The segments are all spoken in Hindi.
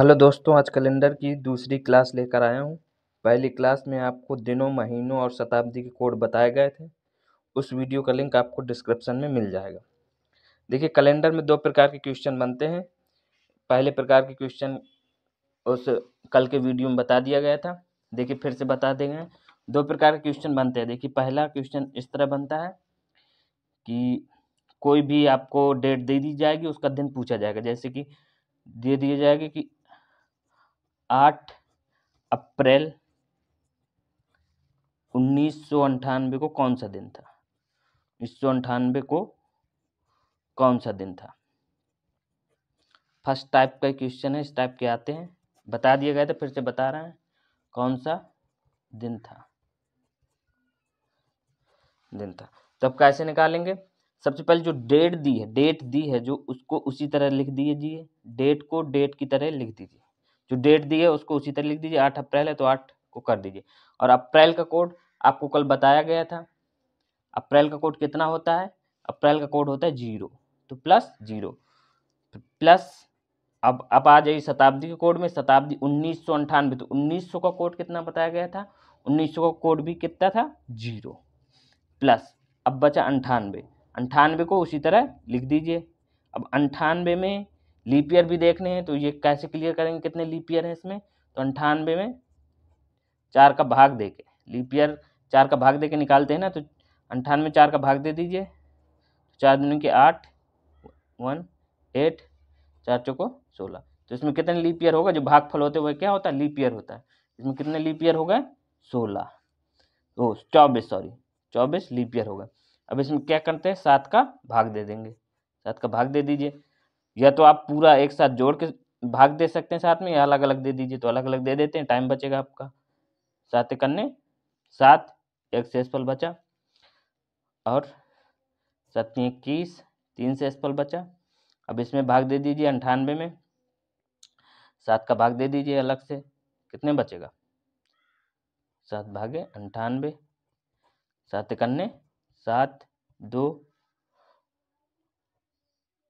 हेलो दोस्तों आज कैलेंडर की दूसरी क्लास लेकर आया हूँ पहली क्लास में आपको दिनों महीनों और शताब्दी के कोड बताए गए थे उस वीडियो का लिंक आपको डिस्क्रिप्शन में मिल जाएगा देखिए कैलेंडर में दो प्रकार के क्वेश्चन बनते हैं पहले प्रकार के क्वेश्चन उस कल के वीडियो में बता दिया गया था देखिए फिर से बता देंगे दो प्रकार के क्वेश्चन बनते हैं देखिए पहला क्वेश्चन इस तरह बनता है कि कोई भी आपको डेट दे दी जाएगी उसका दिन पूछा जाएगा जैसे कि दे दिया जाएगा कि आठ अप्रैल उन्नीस सौ अंठानवे को कौन सा दिन था उन्नीस सौ अंठानवे को कौन सा दिन था फर्स्ट टाइप का क्वेश्चन है इस टाइप के आते हैं बता दिया गया था फिर से बता रहे हैं कौन सा दिन था दिन था तो अब कैसे निकालेंगे सबसे पहले जो डेट दी है डेट दी है जो उसको उसी तरह लिख दीजिए डेट को डेट की तरह लिख दीजिए जो डेट दी है उसको उसी तरह लिख दीजिए आठ अप्रैल है तो आठ को कर दीजिए और अप्रैल का कोड आपको कल बताया गया था अप्रैल का कोड कितना होता है अप्रैल का कोड होता है जीरो तो प्लस जीरो प्लस अब आप आ जाइए शताब्दी के कोड में शताब्दी उन्नीस सौ अंठानवे तो उन्नीस सौ का कोड कितना बताया गया था उन्नीस सौ का कोड भी कितना था जीरो प्लस अब बचा अंठानवे अंठानवे को उसी तरह लिख दीजिए अब अंठानवे में लीपियर भी देखने हैं तो ये कैसे क्लियर करेंगे कितने लीपियर हैं इसमें तो अंठानवे में चार का भाग दे के लीपियर चार का भाग दे के निकालते हैं ना तो अंठानवे चार का भाग दे दीजिए तो चार दिन के आठ वन एट चार चौको सोलह तो इसमें कितने लीपियर होगा जो भाग फल होते हुए क्या होता है लीपियर होता है इसमें कितने लीपियर हो गए सोलह तो चौबीस सॉरी चौबीस लीपियर होगा अब इसमें क्या करते हैं सात का भाग दे देंगे सात का भाग दे दीजिए या तो आप पूरा एक साथ जोड़ के भाग दे सकते हैं साथ में या अलग अलग दे दीजिए तो अलग अलग दे देते हैं टाइम बचेगा आपका सात कन्ने सात एक सेसफल बचा और सत्य इक्कीस तीन सेसफल बचा अब इसमें भाग दे दीजिए अंठानवे में सात का भाग दे दीजिए अलग से कितने बचेगा सात भागे अंठानवे सात कन्ने सात दो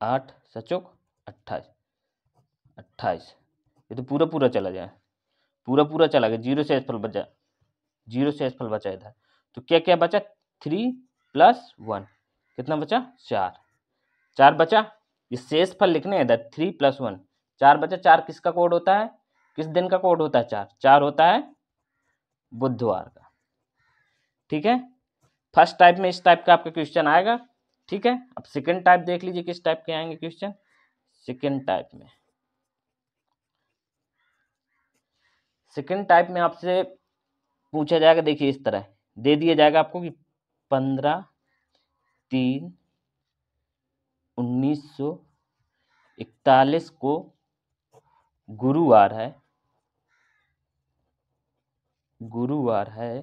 आठ सचौक अट्ठाईस अट्ठाईस ये तो पूरा पूरा चला जाए पूरा पूरा चला गया जीरो से फल बचा जीरो से फल बचा इधर तो क्या क्या बचा थ्री प्लस वन कितना बचा चार चार बचा ये शेष फल लिखने हैं इधर थ्री प्लस वन चार बचा चार किसका कोड होता है किस दिन का कोड होता है चार चार होता है बुधवार का ठीक है फर्स्ट टाइप में इस टाइप का आपका क्वेश्चन आएगा ठीक है अब सेकेंड टाइप देख लीजिए किस टाइप के आएंगे क्वेश्चन सेकेंड टाइप में सेकेंड टाइप में आपसे पूछा जाएगा देखिए इस तरह दे दिया जाएगा आपको कि पंद्रह तीन उन्नीस सौ इकतालीस को गुरुवार है गुरुवार है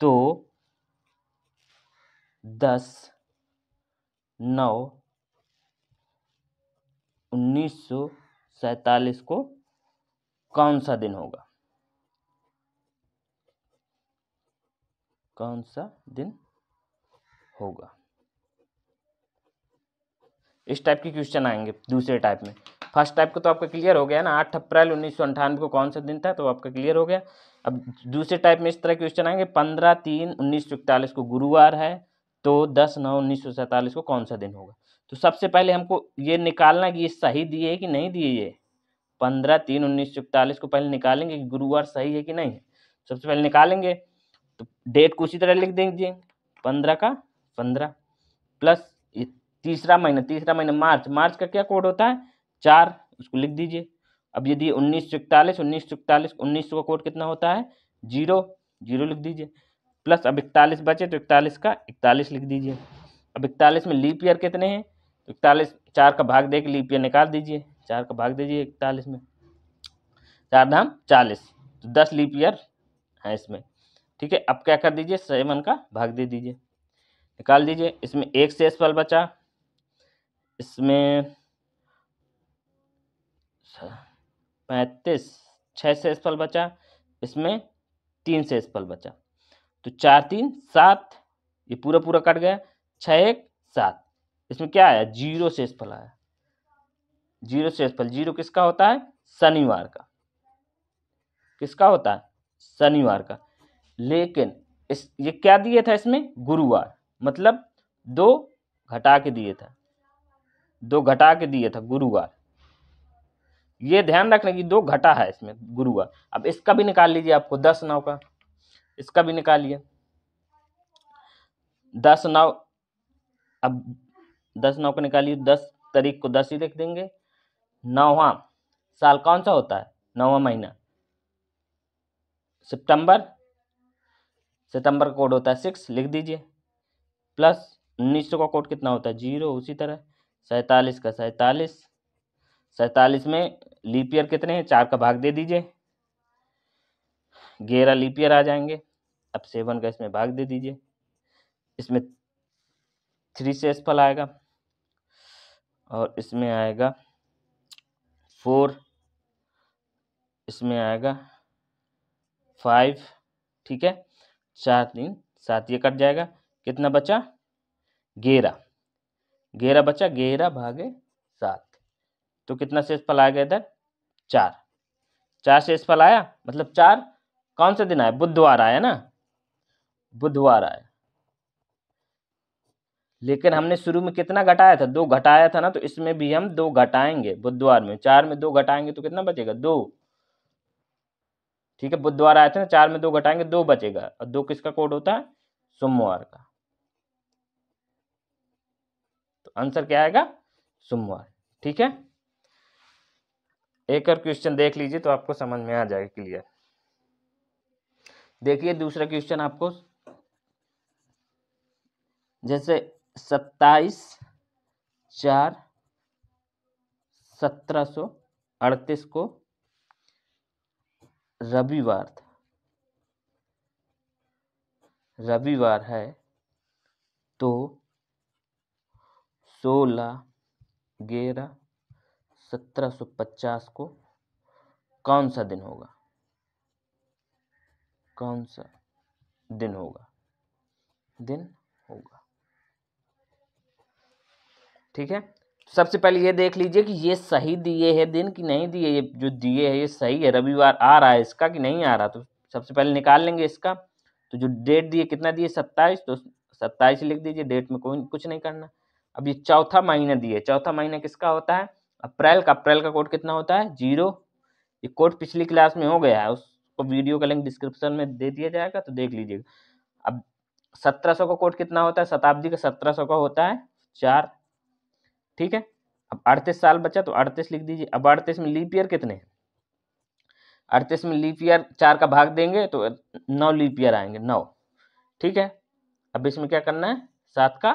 तो दस नौ उन्नीस सौ सैतालीस को कौन सा दिन होगा कौन सा दिन होगा इस टाइप के क्वेश्चन आएंगे दूसरे टाइप में फर्स्ट टाइप का तो आपका क्लियर हो गया ना आठ अप्रैल उन्नीस सौ अंठानवे को कौन सा दिन था तो आपका क्लियर हो गया अब दूसरे टाइप में इस तरह क्वेश्चन आएंगे पंद्रह तीन उन्नीस सौ इकतालीस को गुरुवार है तो दस नौ उन्नीस सौ सैंतालीस को कौन सा दिन होगा तो सबसे पहले हमको ये निकालना कि ये सही दिए कि नहीं दिए ये पंद्रह तीन उन्नीस सौ इकतालीस को पहले निकालेंगे कि गुरुवार सही है कि नहीं है सबसे पहले निकालेंगे तो डेट को उसी तरह लिख देंगे पंद्रह का पंद्रह प्लस तीसरा महीना तीसरा महीना मार्च मार्च का क्या कोड होता है चार उसको लिख दीजिए अब यदि उन्नीस सौ इकतालीस उन्नीस सौ इकतालीस उन्नीस सौ का कोड कितना होता है जीरो जीरो लिख दीजिए प्लस अब इकतालीस बचे तो इकतालीस का इकतालीस लिख दीजिए अब इकतालीस में लीप ईयर कितने हैं तो इकतालीस चार का भाग दे के लीप ईयर निकाल दीजिए चार का भाग दीजिए इकतालीस में चार धाम चालीस तो दस लीप ईयर हैं इसमें ठीक है अब क्या कर दीजिए सेवन का भाग दे दीजिए निकाल दीजिए इसमें एक से फल बचा इसमें पैंतीस छः से फल बचा इसमें तीन से फल बचा तो चार तीन सात ये पूरा पूरा कट गया छ एक सात इसमें क्या आया जीरो शेष फल आया जीरो शेष फल जीरो किसका होता है शनिवार का किसका होता है शनिवार का लेकिन इस ये क्या दिए था इसमें गुरुवार मतलब दो घटा के दिए था दो घटा के दिए था गुरुवार ये ध्यान रखना कि दो घटा है इसमें गुरुवार अब इसका भी निकाल लीजिए आपको दस नौ का इसका भी निकालिए दस नौ अब दस नौ को निकालिए दस तारीख को दस ही देख देंगे नौवा साल कौन सा होता है नौवा महीना सितंबर सितंबर का कोड होता है सिक्स लिख दीजिए प्लस उन्नीस सौ का कोड कितना होता है जीरो उसी तरह सैतालीस का सैतालीस सैतालीस में लीपियर कितने हैं चार का भाग दे दीजिए ग्यारह लीपियर आ जाएंगे अब सेवन का इसमें भाग दे दीजिए इसमें थ्री से एस आएगा और इसमें आएगा फोर इसमें आएगा फाइव ठीक है चार तीन सात ये कट जाएगा कितना बचा गेरा गेरा बचा गेरा भागे सात तो कितना शेषफल फल आएगा इधर चार चार फल आया मतलब चार कौन सा दिन आया बुधवार आया ना बुधवार आया लेकिन हमने शुरू में कितना घटाया था दो घटाया था ना तो इसमें भी हम दो घटाएंगे बुधवार में चार में दो घटाएंगे तो कितना बचेगा दो ठीक है बुधवार आया था ना चार में दो घटाएंगे दो बचेगा और दो किसका कोड होता है सोमवार का तो आंसर क्या आएगा सोमवार ठीक है एक और क्वेश्चन देख लीजिए तो आपको समझ में आ जाएगा क्लियर देखिए दूसरा क्वेश्चन आपको जैसे सत्ताईस चार सत्रह सौ अड़तीस को रविवार था रविवार है तो सोलह ग्यारह सत्रह सौ पचास को कौन सा दिन होगा कौन सा दिन होगा दिन होगा ठीक है सबसे पहले ये देख लीजिए कि ये सही दिए है दिन कि नहीं दिए ये जो दिए है ये सही है रविवार आ रहा है इसका कि नहीं आ रहा तो सबसे पहले निकाल लेंगे इसका तो जो डेट दिए कितना दिए सत्ताईस तो सत्ताईस लिख दीजिए डेट में कोई कुछ नहीं करना अब ये चौथा महीना दिए चौथा महीना किसका होता है अप्रैल का अप्रैल का कोड कितना होता है जीरो ये कोड पिछली क्लास में हो गया है उसको वीडियो का लिंक डिस्क्रिप्शन में दे दिया जाएगा तो देख लीजिएगा अब सत्रह सौ का कोड कितना होता है शताब्दी का सत्रह सौ का होता है चार ठीक है अब अड़तीस साल बचा तो अड़तीस लिख दीजिए अब अड़तीस में लीप ईयर कितने अड़तीस में लीप ईयर चार का भाग देंगे तो नौ लीप ईयर आएंगे नौ ठीक है अब इसमें क्या करना है सात का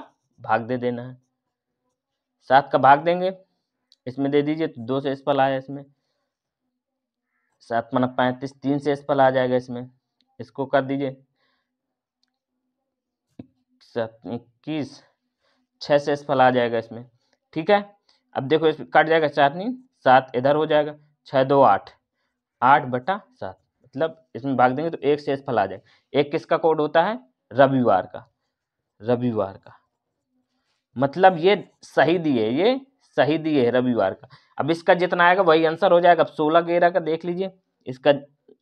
भाग दे देना है सात का भाग देंगे इसमें दे दीजिए तो दो से इसफल आया इसमें सात मन पैंतीस तीन से इसफल आ जाएगा इसमें इसको कर दीजिए इक्कीस छः से इसफल आ जाएगा इसमें ठीक है अब देखो इस कट जाएगा चार तीन सात इधर हो जाएगा छः दो आठ आठ बटा सात मतलब इसमें भाग देंगे तो एक शेष फल आ जाएगा एक किसका कोड होता है रविवार का रविवार का मतलब ये सही दिए ये सही दिए है रविवार का अब इसका जितना आएगा वही आंसर हो जाएगा अब सोलह गेरा का देख लीजिए इसका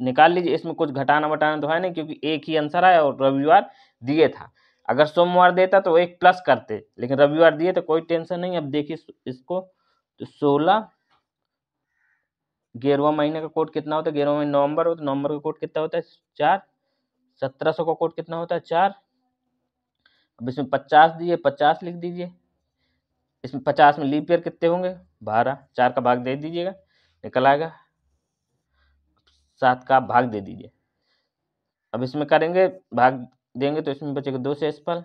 निकाल लीजिए इसमें कुछ घटाना वटाना तो है नहीं क्योंकि एक ही आंसर आया और रविवार दिए था अगर सोमवार देता तो एक प्लस करते लेकिन रविवार दिए तो कोई टेंशन नहीं अब देखिए इसको तो सोलह ग्यारहवा महीने का कोड कितना होता है ग्यारहवा महीने नवंबर हो तो नवंबर का कोड कितना होता है चार सत्रह सौ का कोड कितना होता है चार अब इसमें पचास दिए पचास लिख दीजिए इसमें पचास में लीपियर कितने होंगे बारह चार का भाग दे दीजिएगा निकल आएगा सात का भाग दे दीजिए अब इसमें करेंगे भाग देंगे तो इसमें बचेगा दो स्पल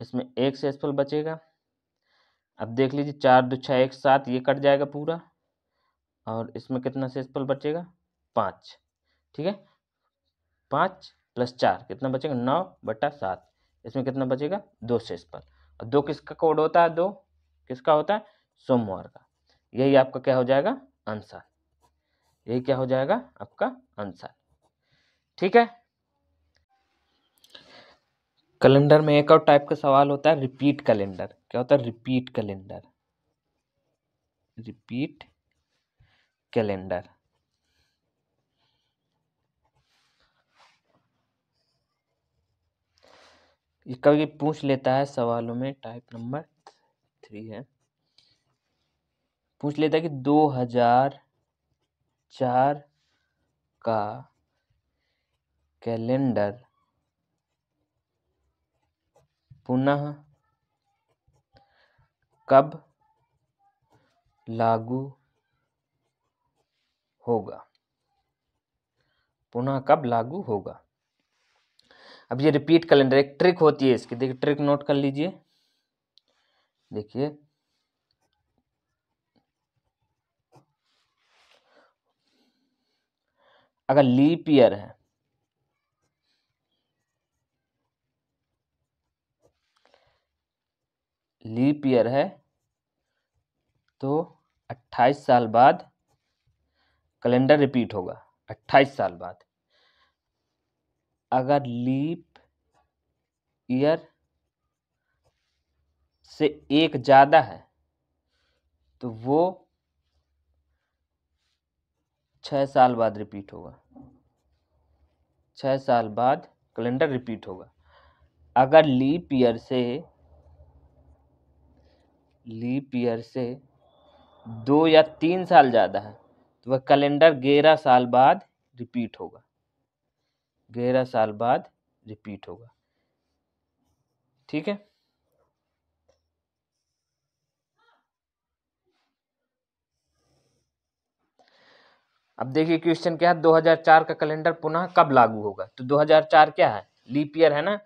इसमें एक स्पल बचेगा अब देख लीजिए चार दो छः एक सात ये कट जाएगा पूरा और इसमें कितना शेषफल बचेगा पाँच ठीक है पाँच प्लस चार कितना बचेगा नौ बटा सात इसमें कितना बचेगा दो स्पल और दो किसका कोड होता है दो किसका होता है सोमवार का यही आपका क्या हो जाएगा आंसर यही क्या हो जाएगा आपका आंसर ठीक है कैलेंडर में एक और टाइप का सवाल होता है रिपीट कैलेंडर क्या होता है रिपीट कैलेंडर रिपीट कैलेंडर ये कभी पूछ लेता है सवालों में टाइप नंबर थ्री है पूछ लेता है कि दो हजार चार का कैलेंडर पुनः कब लागू होगा पुनः कब लागू होगा अब ये रिपीट कैलेंडर एक ट्रिक होती है इसकी देखिए ट्रिक नोट कर लीजिए देखिए अगर लीप ईयर है लीप ईयर है तो अट्ठाईस साल बाद कैलेंडर रिपीट होगा अट्ठाईस साल बाद अगर लीप ईयर से एक ज़्यादा है तो वो छः साल बाद रिपीट होगा छः साल बाद कैलेंडर रिपीट होगा अगर लीप ईयर से लीप ईयर से दो या तीन साल ज़्यादा है तो वह कैलेंडर ग्यारह साल बाद रिपीट होगा ग्यारह साल बाद रिपीट होगा ठीक है अब देखिए क्वेश्चन क्या है 2004 का कैलेंडर पुनः कब लागू होगा तो 2004 क्या है लीप ईयर है ना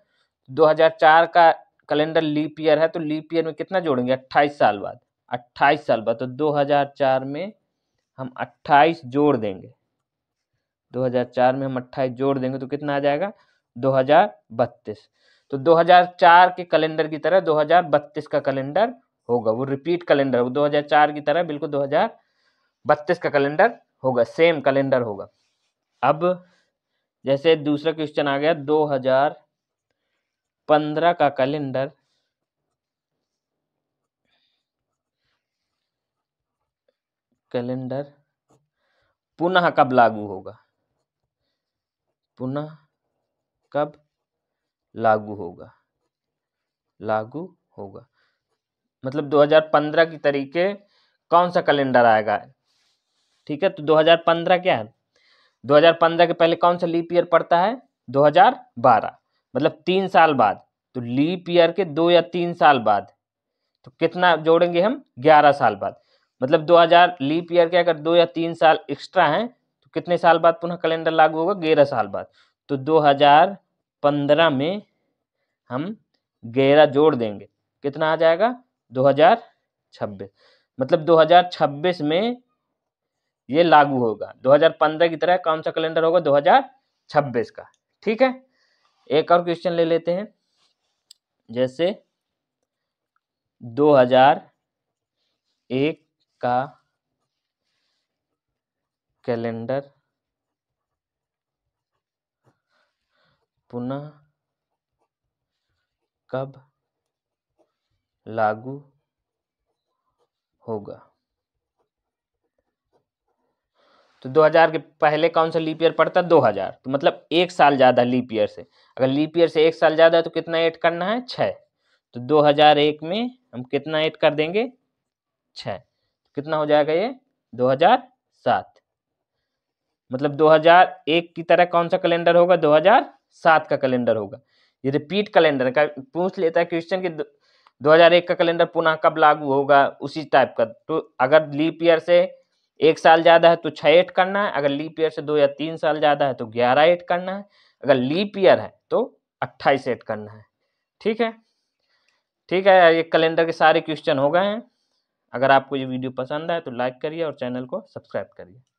2004 तो का कैलेंडर लीप ईयर है तो लीप ईयर में कितना जोड़ेंगे अट्ठाईस साल बाद अट्ठाईस साल बाद तो 2004 में हम 28 जोड़ देंगे 2004 में हम 28 जोड़ देंगे तो कितना आ जाएगा 2032 तो 2004 के कैलेंडर की तरह 2032 का कैलेंडर होगा वो रिपीट कैलेंडर होगा 2004 की तरह बिल्कुल 2032 का कैलेंडर होगा सेम कैलेंडर होगा अब जैसे दूसरा क्वेश्चन आ गया 2000 पंद्रह का कैलेंडर कैलेंडर पुनः कब लागू होगा पुनः कब लागू होगा लागू होगा मतलब 2015 की तरीके कौन सा कैलेंडर आएगा ठीक है तो 2015 क्या है 2015 के पहले कौन सा लीप ईयर पड़ता है 2012 मतलब तीन साल बाद तो लीप ईयर के दो या तीन साल बाद तो कितना जोड़ेंगे हम ग्यारह साल बाद मतलब 2000 लीप ईयर के अगर दो या तीन साल एक्स्ट्रा हैं तो कितने साल बाद पुनः कैलेंडर लागू होगा ग्यारह साल बाद तो 2015 में हम ग्यारह जोड़ देंगे कितना आ जाएगा 2026 मतलब 2026 में ये लागू होगा 2015 की तरह कौन सा कैलेंडर होगा 2026 का ठीक है एक और क्वेश्चन ले लेते हैं जैसे 2001 का कैलेंडर पुनः कब लागू होगा तो 2000 के पहले कौन सा लीप ईयर पड़ता है 2000 तो मतलब एक साल ज़्यादा लीप ईयर से अगर लीप ईयर से एक साल ज़्यादा है तो कितना ऐड करना है छः तो 2001 में हम कितना ऐड कर देंगे छः तो कितना हो जाएगा ये 2007 मतलब 2001 की तरह कौन सा कैलेंडर होगा 2007 का कैलेंडर होगा ये रिपीट कैलेंडर का पूछ लेता है क्वेश्चन कि 2001 का कैलेंडर पुनः कब लागू होगा उसी टाइप का तो अगर लीप ईयर से एक साल ज़्यादा है तो छः एट करना है अगर लीप ईयर से दो या तीन साल ज़्यादा है तो ग्यारह एट करना है अगर लीप ईयर है तो अट्ठाईस एट करना है ठीक है ठीक है ये कैलेंडर के सारे क्वेश्चन हो गए हैं अगर आपको ये वीडियो पसंद आए तो लाइक करिए और चैनल को सब्सक्राइब करिए